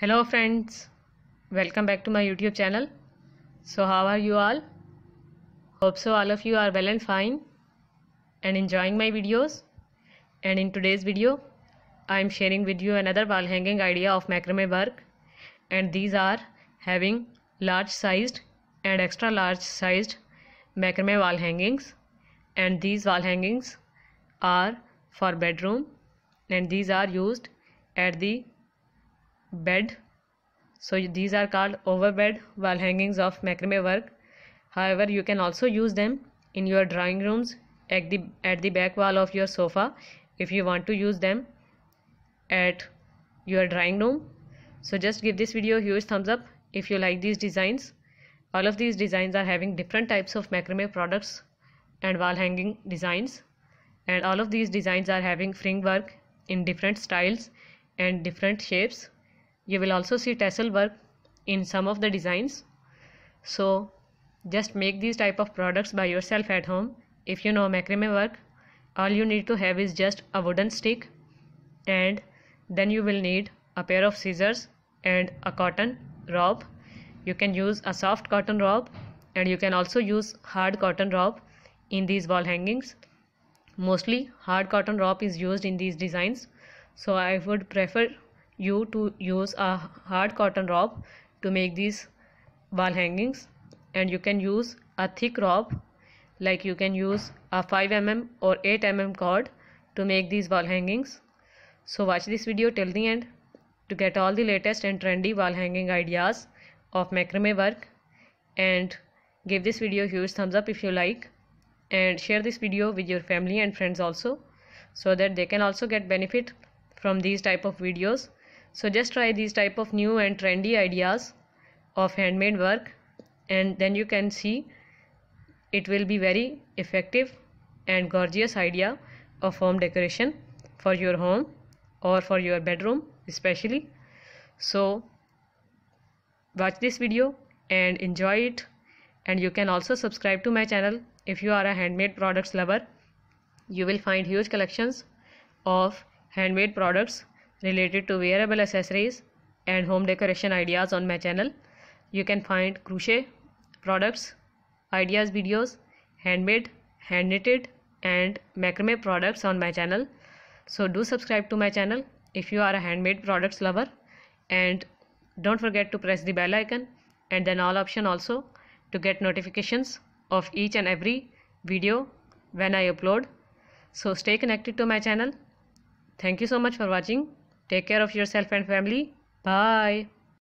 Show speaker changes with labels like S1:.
S1: hello friends welcome back to my youtube channel so how are you all hope so all of you are well and fine and enjoying my videos and in today's video i am sharing with you another wall hanging idea of macrame work and these are having large sized and extra large sized macrame wall hangings and these wall hangings are for bedroom and these are used at the bed so these are called overbed wall hangings of macrame work however you can also use them in your drawing rooms at the at the back wall of your sofa if you want to use them at your drawing room so just give this video a huge thumbs up if you like these designs all of these designs are having different types of macrame products and wall hanging designs and all of these designs are having fringe work in different styles and different shapes you will also see tassel work in some of the designs. So just make these type of products by yourself at home. If you know macrame work, all you need to have is just a wooden stick and then you will need a pair of scissors and a cotton rope. You can use a soft cotton rope and you can also use hard cotton rope in these wall hangings. Mostly hard cotton rope is used in these designs. So I would prefer you to use a hard cotton rope to make these wall hangings and you can use a thick rope like you can use a 5 mm or 8 mm cord to make these wall hangings so watch this video till the end to get all the latest and trendy wall hanging ideas of macrame work and give this video a huge thumbs up if you like and share this video with your family and friends also so that they can also get benefit from these type of videos so just try these type of new and trendy ideas of handmade work and then you can see it will be very effective and gorgeous idea of home decoration for your home or for your bedroom especially so watch this video and enjoy it and you can also subscribe to my channel if you are a handmade products lover you will find huge collections of handmade products related to wearable accessories and home decoration ideas on my channel. You can find crochet products, ideas videos, handmade, hand knitted and macrame products on my channel. So do subscribe to my channel if you are a handmade products lover and don't forget to press the bell icon and then all option also to get notifications of each and every video when I upload. So stay connected to my channel. Thank you so much for watching. Take care of yourself and family. Bye.